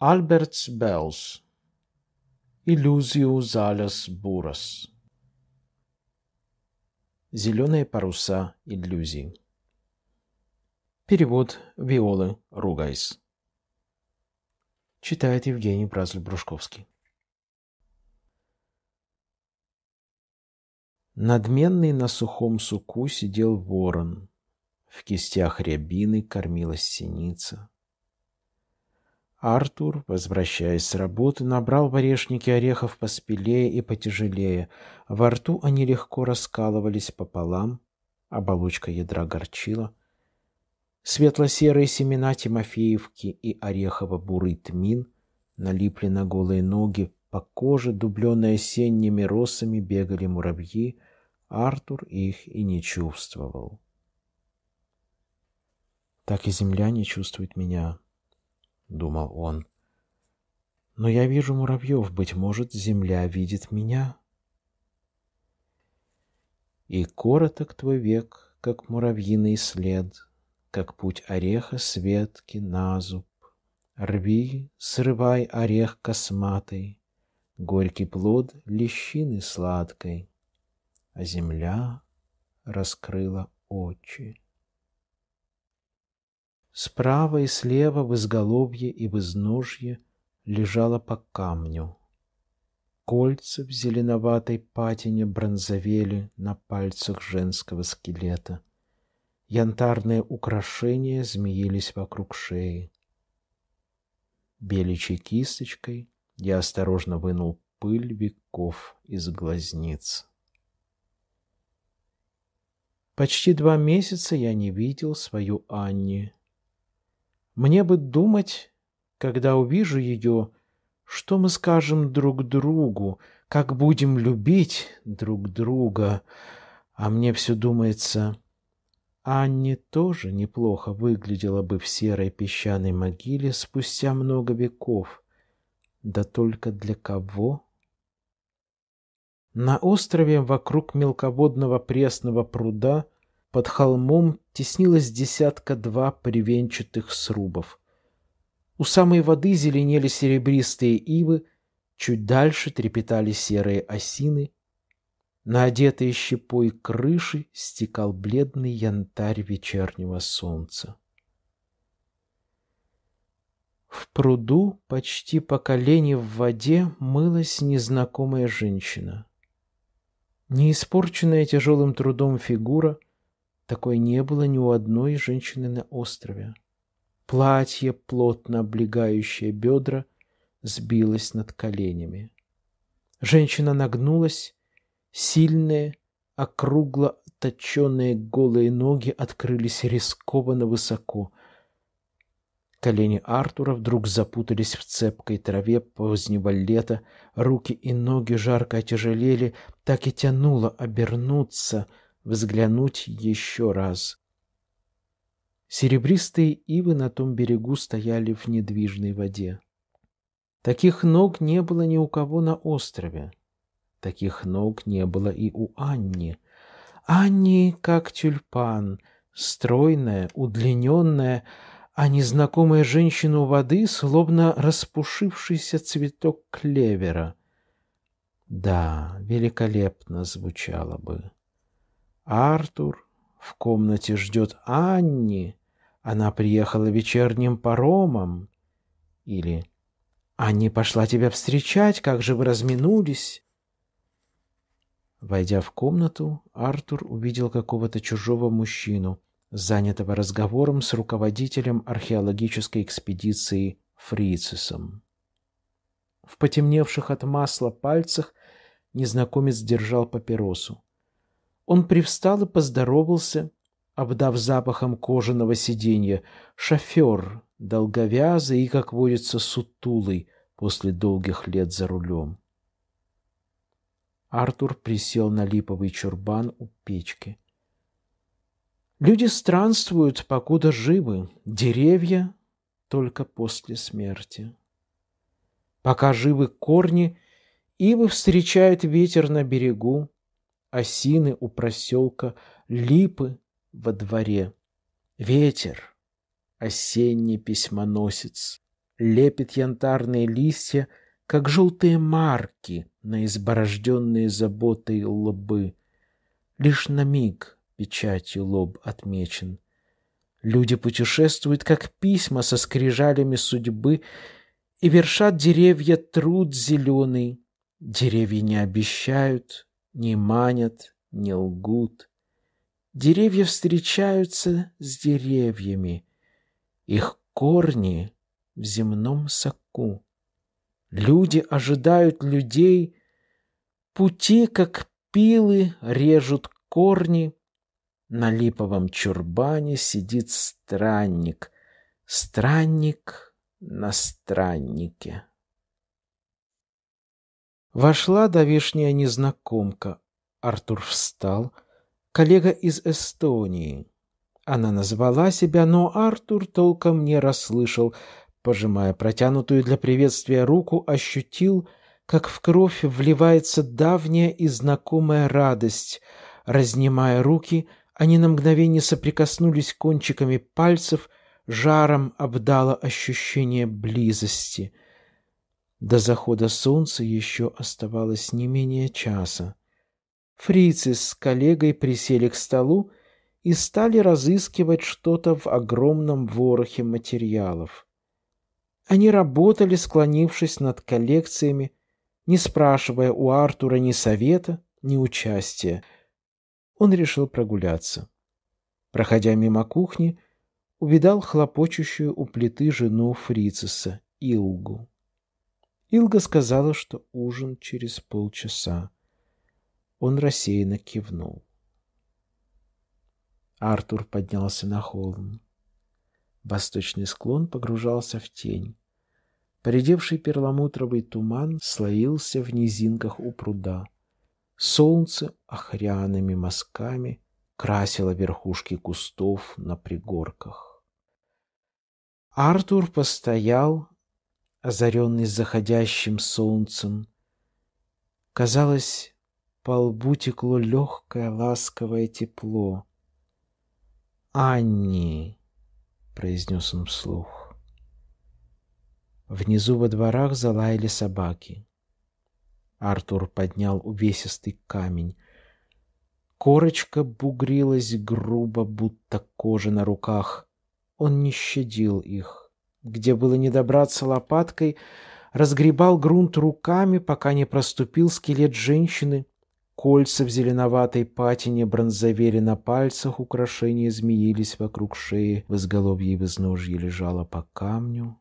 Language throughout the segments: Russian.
Альбертс Bels Иллюзию заляс бурас Зеленые паруса иллюзий Перевод Виолы Ругайс Читает Евгений Бразль-Брушковский Надменный на сухом суку сидел ворон. В кистях рябины кормилась синица. Артур, возвращаясь с работы, набрал в орешники орехов поспелее и потяжелее. Во рту они легко раскалывались пополам, оболочка ядра горчила. Светло-серые семена Тимофеевки и орехово-бурый тмин налипли на голые ноги, по коже, дубленной осенними росами, бегали муравьи. Артур их и не чувствовал. Так и земля не чувствует меня, думал он. Но я вижу муравьев, быть может, земля видит меня. И короток твой век, как муравьиный след, как путь ореха с ветки на зуб. Рви, срывай орех косматый, горький плод лещины сладкой, а земля раскрыла очи. Справа и слева в изголовье и в изножье лежало по камню. Кольца в зеленоватой патине бронзовели на пальцах женского скелета. Янтарные украшения змеились вокруг шеи. Беличьей кисточкой я осторожно вынул пыль веков из глазниц. Почти два месяца я не видел свою Анни. Мне бы думать, когда увижу ее, что мы скажем друг другу, как будем любить друг друга. А мне все думается, Анне тоже неплохо выглядела бы в серой песчаной могиле спустя много веков. Да только для кого? На острове вокруг мелководного пресного пруда – под холмом теснилось десятка-два привенчатых срубов. У самой воды зеленели серебристые ивы, чуть дальше трепетали серые осины. На одетые щепой крыши стекал бледный янтарь вечернего солнца. В пруду, почти по колени в воде, мылась незнакомая женщина. Неиспорченная тяжелым трудом фигура — такой не было ни у одной женщины на острове. Платье, плотно облегающее бедра, сбилось над коленями. Женщина нагнулась, сильные, округло точенные голые ноги открылись рискованно высоко. Колени Артура вдруг запутались в цепкой траве позднего лета, руки и ноги жарко отяжелели, так и тянуло обернуться — взглянуть еще раз. Серебристые ивы на том берегу стояли в недвижной воде. Таких ног не было ни у кого на острове. Таких ног не было и у Анни. Анни как тюльпан, стройная, удлиненная, а незнакомая женщина у воды, словно распушившийся цветок клевера. Да, великолепно звучало бы. Артур в комнате ждет Анни. Она приехала вечерним паромом. Или «Анни пошла тебя встречать, как же вы разминулись?» Войдя в комнату, Артур увидел какого-то чужого мужчину, занятого разговором с руководителем археологической экспедиции Фрицисом. В потемневших от масла пальцах незнакомец держал папиросу. Он привстал и поздоровался, обдав запахом кожаного сиденья. Шофер, долговязый и, как водится, сутулый после долгих лет за рулем. Артур присел на липовый чурбан у печки. Люди странствуют, покуда живы, деревья только после смерти. Пока живы корни, ивы встречают ветер на берегу, осины у проселка, липы во дворе. Ветер, осенний письмоносец, лепит янтарные листья, как желтые марки на изборожденные заботой лбы. Лишь на миг печатью лоб отмечен. Люди путешествуют, как письма со скрижалями судьбы, и вершат деревья труд зеленый. Деревья не обещают, не манят, не лгут. Деревья встречаются с деревьями, их корни в земном соку. Люди ожидают людей, пути, как пилы, режут корни. На липовом чурбане сидит странник, странник на страннике. Вошла давешняя незнакомка. Артур встал. Коллега из Эстонии. Она назвала себя, но Артур толком не расслышал. Пожимая протянутую для приветствия руку, ощутил, как в кровь вливается давняя и знакомая радость. Разнимая руки, они на мгновение соприкоснулись кончиками пальцев, жаром обдало ощущение близости — до захода солнца еще оставалось не менее часа. Фрицы с коллегой присели к столу и стали разыскивать что-то в огромном ворохе материалов. Они работали, склонившись над коллекциями, не спрашивая у Артура ни совета, ни участия. Он решил прогуляться. Проходя мимо кухни, увидал хлопочущую у плиты жену Фрициса, Илгу. Илга сказала, что ужин через полчаса. Он рассеянно кивнул. Артур поднялся на холм. Восточный склон погружался в тень. Поредевший перламутровый туман слоился в низинках у пруда. Солнце охряными мазками красило верхушки кустов на пригорках. Артур постоял, озаренный заходящим солнцем. Казалось, по лбу текло легкое ласковое тепло. «Анни!» — произнес он вслух. Внизу во дворах залаяли собаки. Артур поднял увесистый камень. Корочка бугрилась грубо, будто кожа на руках. Он не щадил их где было не добраться лопаткой, разгребал грунт руками, пока не проступил скелет женщины, кольца в зеленоватой патине бронзовели на пальцах, украшения змеились вокруг шеи, в изголовье и в изножье лежала по камню.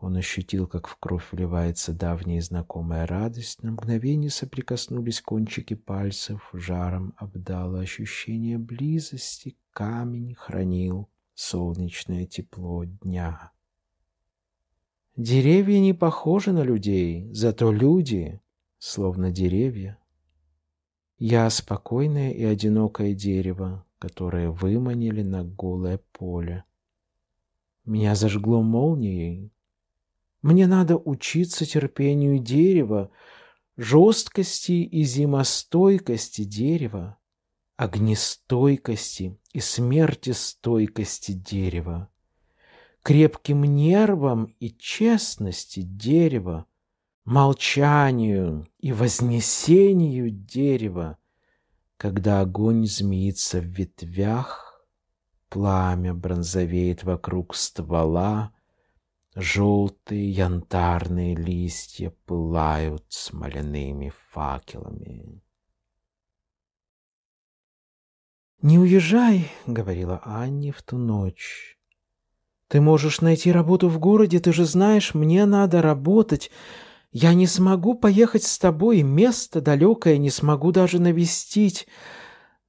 Он ощутил, как в кровь вливается давняя знакомая радость. На мгновение соприкоснулись кончики пальцев, жаром обдало ощущение близости. Камень хранил солнечное тепло дня. Деревья не похожи на людей, зато люди словно деревья. Я спокойное и одинокое дерево, которое выманили на голое поле. Меня зажгло молнией. Мне надо учиться терпению дерева, жесткости и зимостойкости дерева огнестойкости и смертестойкости дерева, крепким нервам и честности дерева, молчанию и вознесению дерева, когда огонь змеится в ветвях, пламя бронзовеет вокруг ствола, желтые янтарные листья пылают смоляными факелами. «Не уезжай», — говорила Анне в ту ночь. «Ты можешь найти работу в городе, ты же знаешь, мне надо работать. Я не смогу поехать с тобой, место далекое не смогу даже навестить».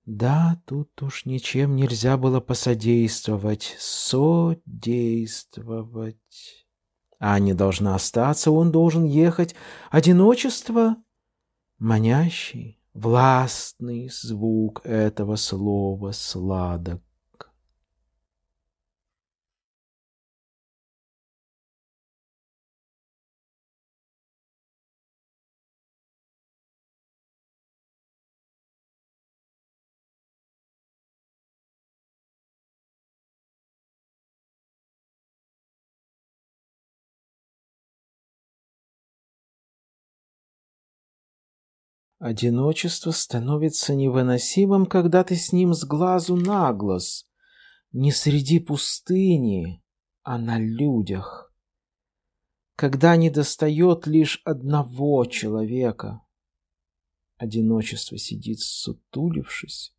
Да, тут уж ничем нельзя было посодействовать, содействовать. Аня должна остаться, он должен ехать. Одиночество манящий, Властный звук этого слова сладок. Одиночество становится невыносимым, когда ты с ним с глазу на глаз. Не среди пустыни, а на людях. Когда не достает лишь одного человека. Одиночество сидит, сутулившись,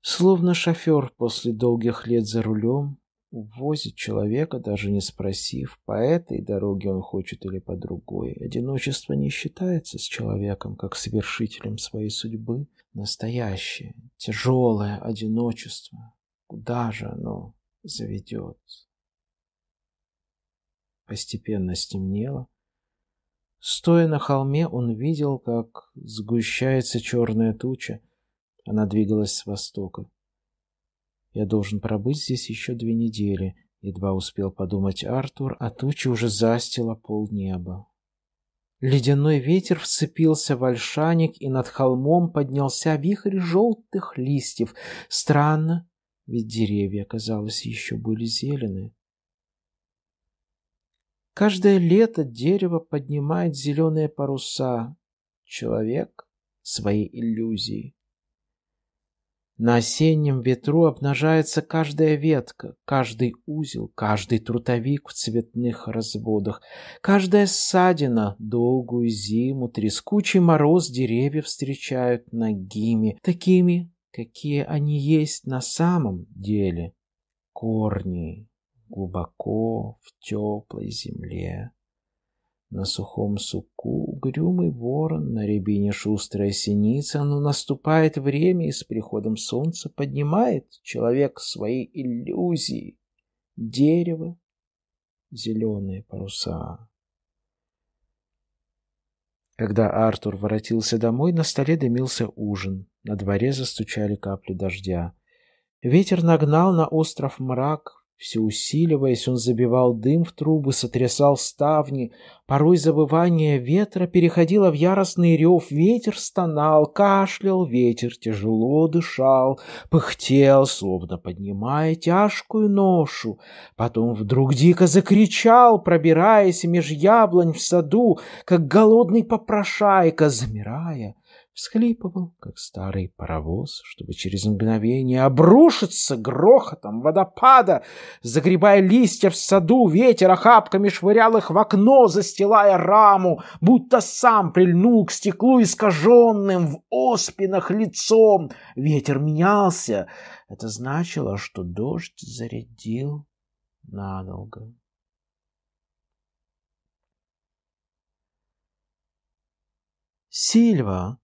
словно шофер после долгих лет за рулем, Увозит человека, даже не спросив, по этой дороге он хочет или по другой. Одиночество не считается с человеком, как совершителем своей судьбы. Настоящее, тяжелое одиночество. Куда же оно заведет? Постепенно стемнело. Стоя на холме, он видел, как сгущается черная туча. Она двигалась с востока. Я должен пробыть здесь еще две недели, едва успел подумать Артур, а туча уже застила полнеба. Ледяной ветер вцепился в ольшаник, и над холмом поднялся вихрь желтых листьев. Странно, ведь деревья, казалось, еще были зелены. Каждое лето дерево поднимает зеленые паруса. Человек — своей иллюзии. На осеннем ветру обнажается каждая ветка, каждый узел, каждый трутовик в цветных разводах, каждая ссадина, долгую зиму, трескучий мороз деревья встречают ногими, такими, какие они есть на самом деле. Корни глубоко в теплой земле. На сухом суку угрюмый ворон, на рябине шустрая синица, но наступает время, и с приходом солнца поднимает человек свои иллюзии. Дерево, зеленые паруса. Когда Артур воротился домой, на столе дымился ужин. На дворе застучали капли дождя. Ветер нагнал на остров мрак, все усиливаясь, он забивал дым в трубы, сотрясал ставни. Порой забывание ветра переходило в яростный рев. Ветер стонал, кашлял, ветер тяжело дышал, пыхтел, словно поднимая тяжкую ношу. Потом вдруг дико закричал, пробираясь меж яблонь в саду, как голодный попрошайка, замирая — всхлипывал, как старый паровоз, чтобы через мгновение обрушиться грохотом водопада, загребая листья в саду, ветер охапками швырял их в окно, застилая раму, будто сам прильнул к стеклу искаженным в оспинах лицом. Ветер менялся. Это значило, что дождь зарядил надолго. Сильва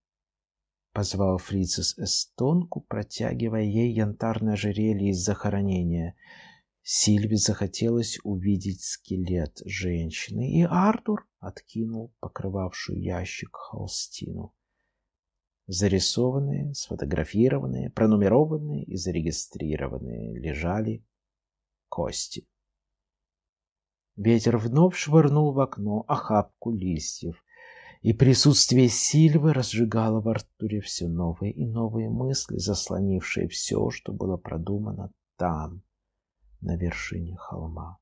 позвал Фрицис эстонку, протягивая ей янтарное ожерелье из захоронения. Сильви захотелось увидеть скелет женщины, и Артур откинул покрывавшую ящик холстину. Зарисованные, сфотографированные, пронумерованные и зарегистрированные лежали кости. Ветер вновь швырнул в окно охапку листьев и присутствие Сильвы разжигало в Артуре все новые и новые мысли, заслонившие все, что было продумано там, на вершине холма.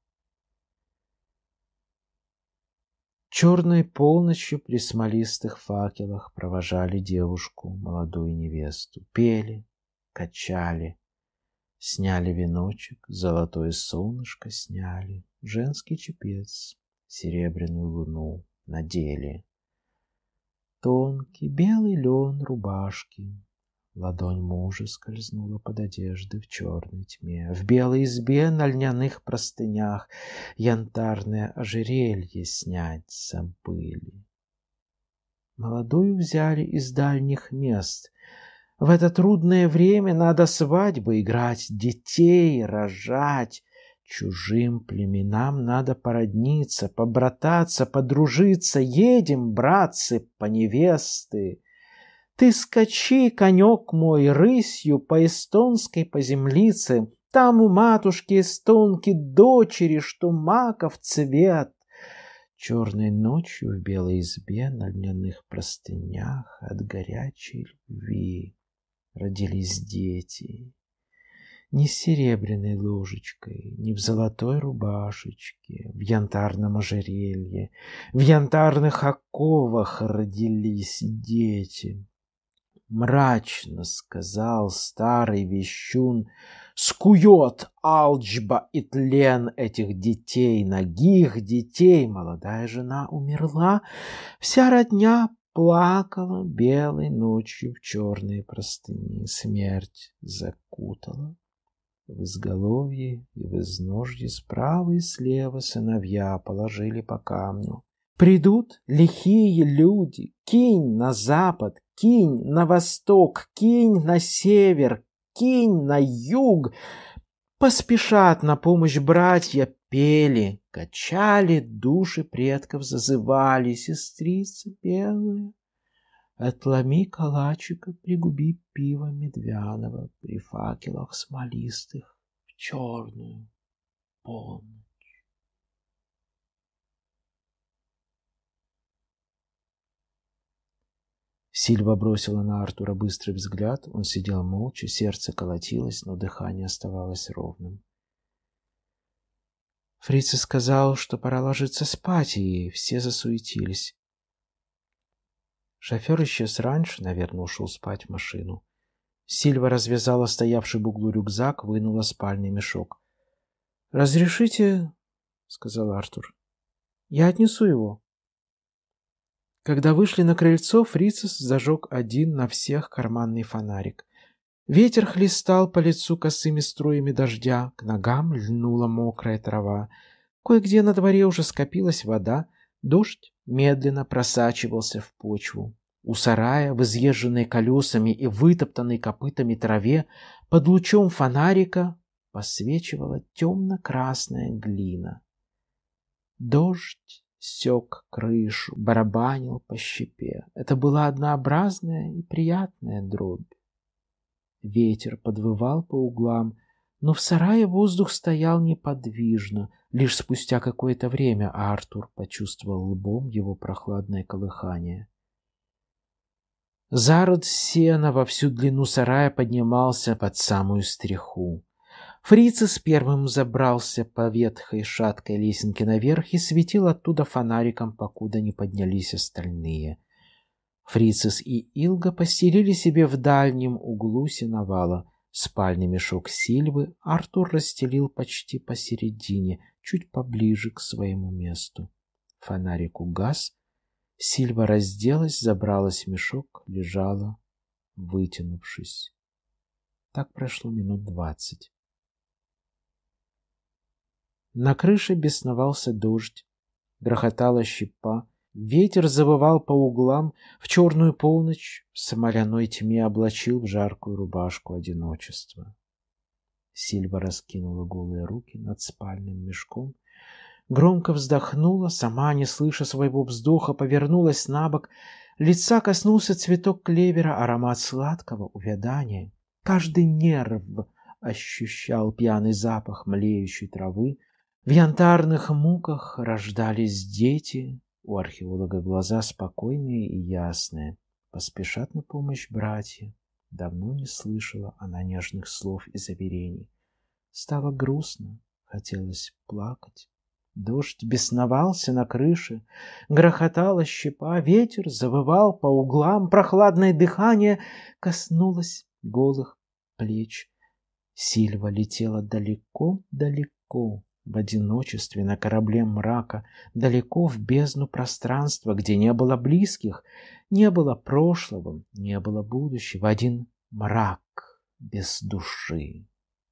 Черной полночью при смолистых факелах провожали девушку, молодую невесту, пели, качали, сняли веночек, золотое солнышко сняли, женский чепец, серебряную луну надели тонкий белый лен рубашки. Ладонь мужа скользнула под одежды в черной тьме. В белой избе на льняных простынях Янтарное ожерелье снять сам Молодую взяли из дальних мест. В это трудное время надо свадьбы играть, детей рожать. Чужим племенам надо породниться, побрататься, подружиться. Едем, братцы, по невесты. Ты скачи, конек мой, рысью по эстонской по землице. Там у матушки эстонки дочери, что маков цвет. Черной ночью в белой избе на льняных простынях от горячей любви родились дети не с серебряной ложечкой, не в золотой рубашечке, в янтарном ожерелье, в янтарных оковах родились дети. Мрачно сказал старый вещун, скует алчба и тлен этих детей, ногих детей. Молодая жена умерла, вся родня плакала белой ночью в черные простыни. Смерть закутала в изголовье и в изножье справа и слева сыновья положили по камню. Придут лихие люди, кинь на запад, кинь на восток, кинь на север, кинь на юг. Поспешат на помощь братья, пели, качали, души предков зазывали, сестрицы белая. Отломи калачика, пригуби пиво медвяного При факелах смолистых в черную полночь. Сильва бросила на Артура быстрый взгляд. Он сидел молча, сердце колотилось, но дыхание оставалось ровным. Фрица сказал, что пора ложиться спать, и все засуетились. Шофер исчез раньше, наверное, ушел спать в машину. Сильва развязала стоявший в углу рюкзак, вынула спальный мешок. «Разрешите?» — сказал Артур. «Я отнесу его». Когда вышли на крыльцо, Фрицес зажег один на всех карманный фонарик. Ветер хлестал по лицу косыми струями дождя, к ногам льнула мокрая трава. Кое-где на дворе уже скопилась вода, Дождь медленно просачивался в почву. У сарая, в изъезженной колесами и вытоптанной копытами траве, под лучом фонарика посвечивала темно-красная глина. Дождь сек крышу, барабанил по щепе. Это была однообразная и приятная дробь. Ветер подвывал по углам, но в сарае воздух стоял неподвижно. Лишь спустя какое-то время а Артур почувствовал лбом его прохладное колыхание. Зарод сена во всю длину сарая поднимался под самую стреху. Фрицес первым забрался по ветхой шаткой лесенке наверх и светил оттуда фонариком, покуда не поднялись остальные. Фрицис и Илга постелили себе в дальнем углу сеновала — Спальный мешок Сильвы Артур расстелил почти посередине, чуть поближе к своему месту. Фонарик угас. Сильва разделась, забралась в мешок, лежала, вытянувшись. Так прошло минут двадцать. На крыше бесновался дождь, грохотала щепа, Ветер завывал по углам в черную полночь, в самоляной тьме облачил в жаркую рубашку одиночество. Сильва раскинула голые руки над спальным мешком, громко вздохнула, сама, не слыша своего вздоха, повернулась на бок. Лица коснулся цветок клевера, аромат сладкого увядания. Каждый нерв ощущал пьяный запах млеющей травы. В янтарных муках рождались дети, у археолога глаза спокойные и ясные. Поспешат на помощь братья. Давно не слышала она нежных слов и заверений. Стало грустно, хотелось плакать. Дождь бесновался на крыше, грохотала щепа, ветер завывал по углам, прохладное дыхание коснулось голых плеч. Сильва летела далеко-далеко, в одиночестве на корабле мрака, далеко в бездну пространства, где не было близких, не было прошлого, не было будущего, один мрак без души,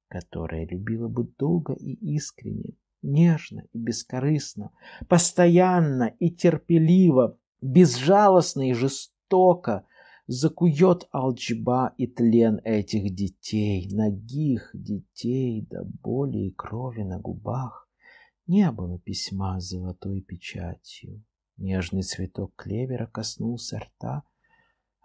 которая любила бы долго и искренне, нежно и бескорыстно, постоянно и терпеливо, безжалостно и жестоко, закует алчба и тлен этих детей, ногих детей до боли и крови на губах. Не было письма с золотой печатью. Нежный цветок клевера коснулся рта —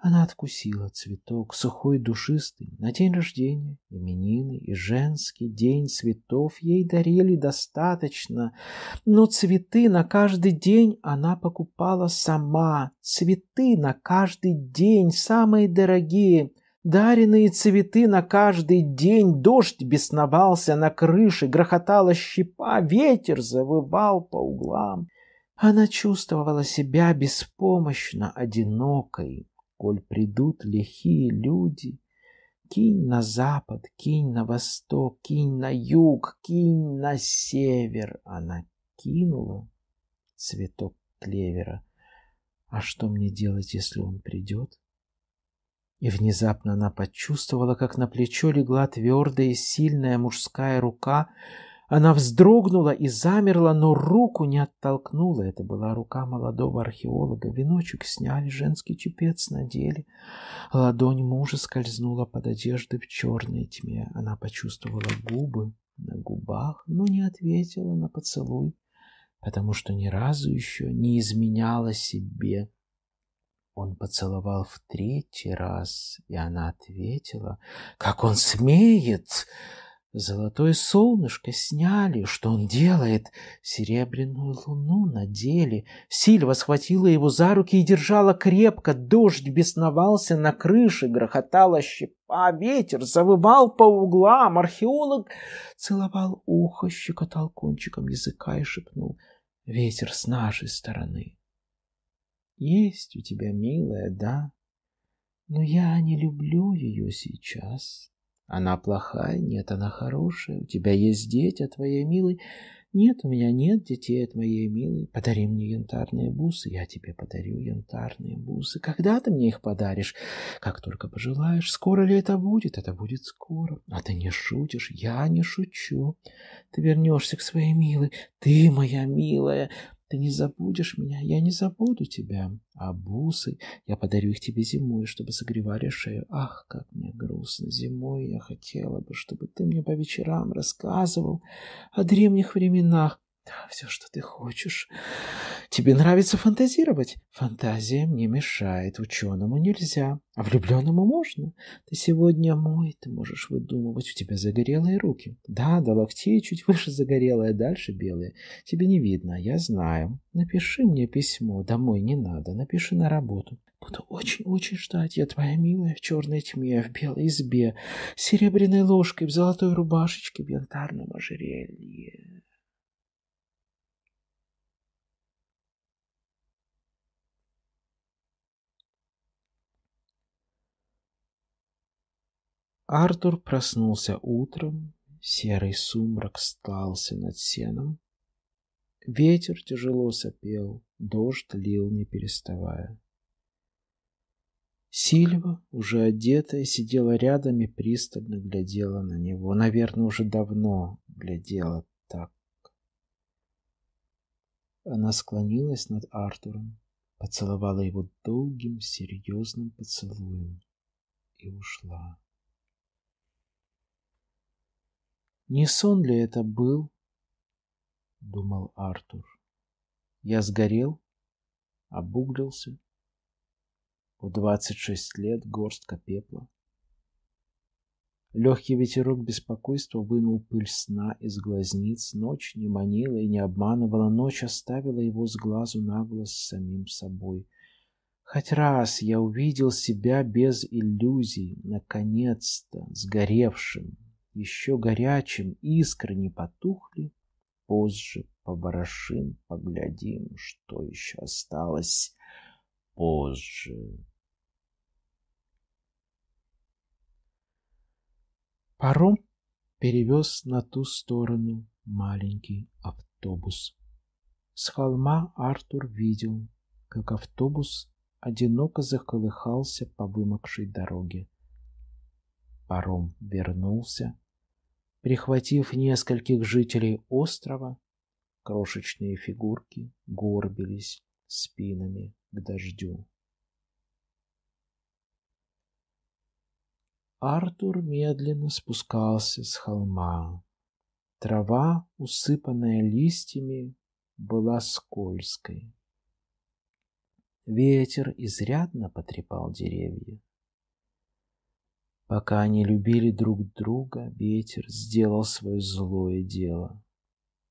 она откусила цветок, сухой, душистый, на день рождения, именины и женский день цветов ей дарили достаточно, но цветы на каждый день она покупала сама, цветы на каждый день, самые дорогие, даренные цветы на каждый день, дождь бесновался на крыше, грохотала щепа, ветер завывал по углам. Она чувствовала себя беспомощно одинокой коль придут лихие люди, кинь на запад, кинь на восток, кинь на юг, кинь на север. Она кинула цветок клевера. А что мне делать, если он придет? И внезапно она почувствовала, как на плечо легла твердая и сильная мужская рука, она вздрогнула и замерла, но руку не оттолкнула. Это была рука молодого археолога. Веночек сняли, женский чепец надели. Ладонь мужа скользнула под одежды в черной тьме. Она почувствовала губы на губах, но не ответила на поцелуй, потому что ни разу еще не изменяла себе. Он поцеловал в третий раз, и она ответила, «Как он смеет!» Золотое солнышко сняли, что он делает? Серебряную луну надели. Сильва схватила его за руки и держала крепко. Дождь бесновался на крыше, грохотала щепа, ветер завывал по углам. Археолог целовал ухо, щекотал кончиком языка и шепнул. «Ветер с нашей стороны». «Есть у тебя, милая, да? Но я не люблю ее сейчас». Она плохая? Нет, она хорошая. У тебя есть дети от а твоей милой? Нет, у меня нет детей от а моей милой. Подари мне янтарные бусы, я тебе подарю янтарные бусы. Когда ты мне их подаришь? Как только пожелаешь. Скоро ли это будет? Это будет скоро. А ты не шутишь? Я не шучу. Ты вернешься к своей милой. Ты моя милая. Ты не забудешь меня, я не забуду тебя. А бусы, я подарю их тебе зимой, чтобы согревали шею. Ах, как мне грустно, зимой я хотела бы, чтобы ты мне по вечерам рассказывал о древних временах, да, Все, что ты хочешь. Тебе нравится фантазировать. Фантазия мне мешает. Ученому нельзя, а влюбленному можно. Ты сегодня мой, ты можешь выдумывать. У тебя загорелые руки. Да, до локтей чуть выше загорелые, а дальше белые. Тебе не видно, я знаю. Напиши мне письмо. Домой не надо. Напиши на работу. Буду очень-очень ждать. Я твоя милая в черной тьме, в белой избе, с серебряной ложкой, в золотой рубашечке, в янтарном ожерелье. Артур проснулся утром, серый сумрак стался над сеном. Ветер тяжело сопел, дождь лил не переставая. Сильва, уже одетая, сидела рядом и пристально глядела на него. Наверное, уже давно глядела так. Она склонилась над Артуром, поцеловала его долгим, серьезным поцелуем и ушла. Не сон ли это был? Думал Артур. Я сгорел, обуглился. В двадцать шесть лет горстка пепла. Легкий ветерок беспокойства вынул пыль сна из глазниц. Ночь не манила и не обманывала. Ночь оставила его с глазу на глаз с самим собой. Хоть раз я увидел себя без иллюзий, наконец-то, сгоревшим, еще горячим, искры не потухли. Позже поворошим, поглядим, что еще осталось позже. Паром перевез на ту сторону маленький автобус. С холма Артур видел, как автобус одиноко заколыхался по вымокшей дороге. Паром вернулся, Прихватив нескольких жителей острова, крошечные фигурки горбились спинами к дождю. Артур медленно спускался с холма. Трава, усыпанная листьями, была скользкой. Ветер изрядно потрепал деревья. Пока они любили друг друга, ветер сделал свое злое дело.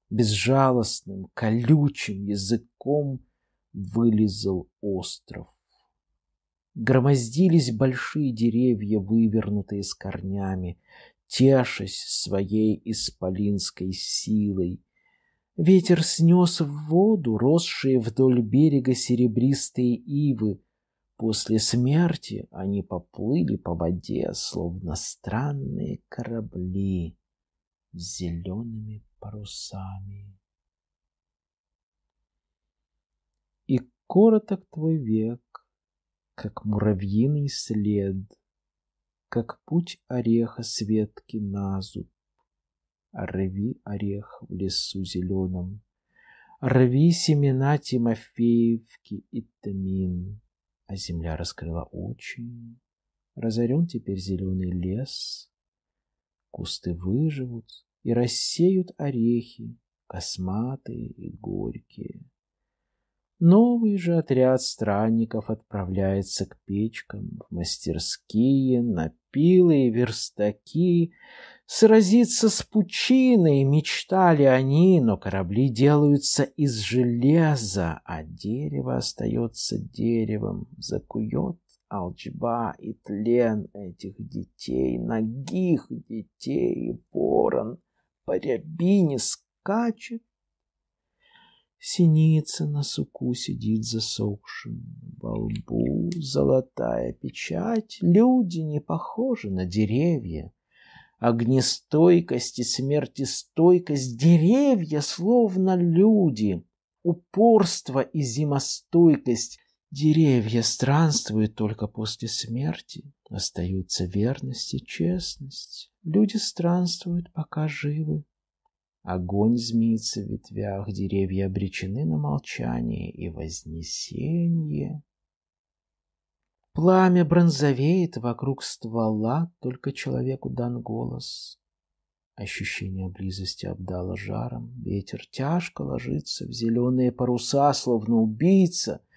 Безжалостным, колючим языком вылезал остров. Громоздились большие деревья, вывернутые с корнями, тешась своей исполинской силой. Ветер снес в воду росшие вдоль берега серебристые ивы, После смерти они поплыли по воде, словно странные корабли с зелеными парусами. И короток твой век, как муравьиный след, как путь ореха с ветки на зуб. Рви орех в лесу зеленом, рви семена Тимофеевки и тамин а земля раскрыла очи. Разорен теперь зеленый лес, кусты выживут и рассеют орехи, косматые и горькие. Новый же отряд странников отправляется к печкам, в мастерские, на пилы и верстаки. Сразиться с пучиной мечтали они, но корабли делаются из железа, а дерево остается деревом, закует алчба и тлен этих детей, ногих детей, ворон по рябине скачет, Синица на суку сидит засохшим, во лбу золотая печать. Люди не похожи на деревья. Огнестойкость и смертестойкость деревья словно люди. Упорство и зимостойкость деревья странствуют только после смерти. Остаются верность и честность. Люди странствуют, пока живы. Огонь змеится в ветвях, деревья обречены на молчание и вознесение. Пламя бронзовеет вокруг ствола, только человеку дан голос. Ощущение близости обдало жаром. Ветер тяжко ложится в зеленые паруса, словно убийца —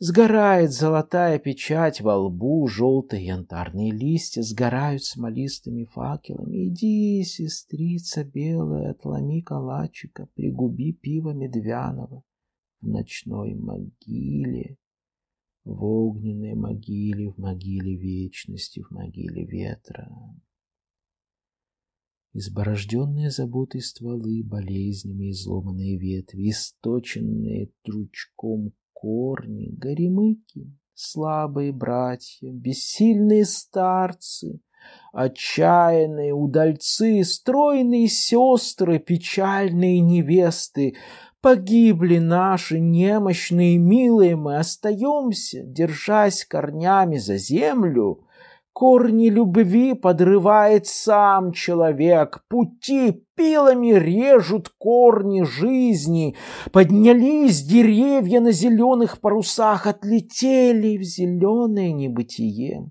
Сгорает золотая печать во лбу, желтые янтарные листья сгорают смолистыми факелами. Иди, сестрица белая, отломи калачика, пригуби пиво медвяного в ночной могиле, в огненной могиле, в могиле вечности, в могиле ветра. Изборожденные заботой стволы, болезнями изломанные ветви, источенные тручком корни, горемыки, слабые братья, бессильные старцы, отчаянные удальцы, стройные сестры, печальные невесты. Погибли наши немощные, милые мы, остаемся, держась корнями за землю, корни любви подрывает сам человек. Пути пилами режут корни жизни. Поднялись деревья на зеленых парусах, отлетели в зеленое небытие.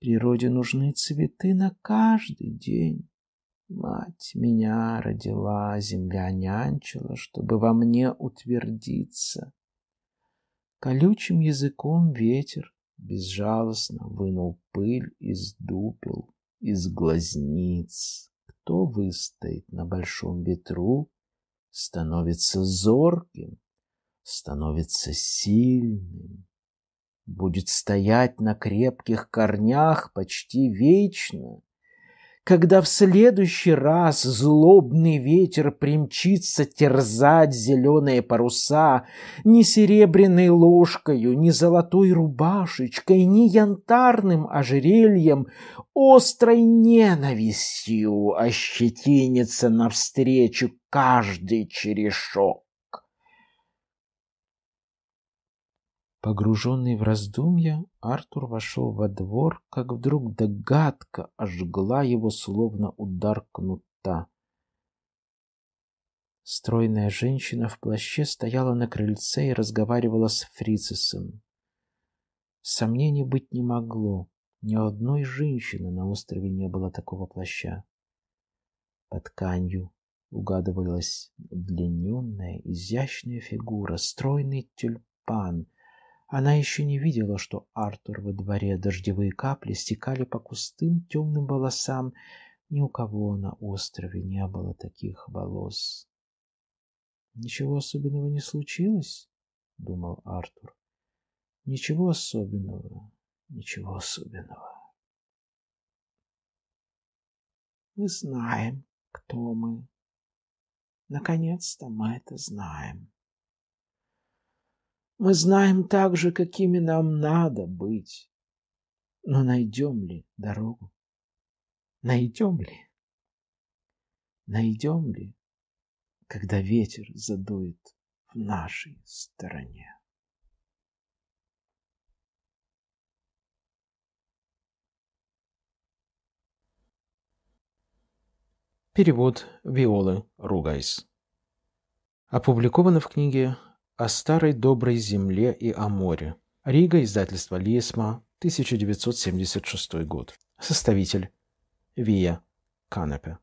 Природе нужны цветы на каждый день. Мать меня родила, земля нянчила, чтобы во мне утвердиться. Колючим языком ветер безжалостно вынул пыль из дупел, из глазниц. Кто выстоит на большом ветру, становится зорким, становится сильным, будет стоять на крепких корнях почти вечно, когда в следующий раз злобный ветер примчится терзать зеленые паруса, ни серебряной ложкою, ни золотой рубашечкой, ни янтарным ожерельем, острой ненавистью ощетинится навстречу каждый черешок. Погруженный в раздумья, Артур вошел во двор, как вдруг догадка ожгла его, словно удар кнута. Стройная женщина в плаще стояла на крыльце и разговаривала с Фрицесом. Сомнений быть не могло. Ни одной женщины на острове не было такого плаща. Под тканью угадывалась удлиненная, изящная фигура, стройный тюльпан — она еще не видела, что Артур во дворе дождевые капли стекали по густым темным волосам. Ни у кого на острове не было таких волос. «Ничего особенного не случилось?» — думал Артур. «Ничего особенного, ничего особенного». «Мы знаем, кто мы. Наконец-то мы это знаем». Мы знаем также, какими нам надо быть. Но найдем ли дорогу? Найдем ли? Найдем ли, когда ветер задует в нашей стороне? Перевод Виолы Ругайс. Опубликовано в книге о старой доброй земле и о море. Рига, издательство Лисма, 1976 год. Составитель Вия Канапе.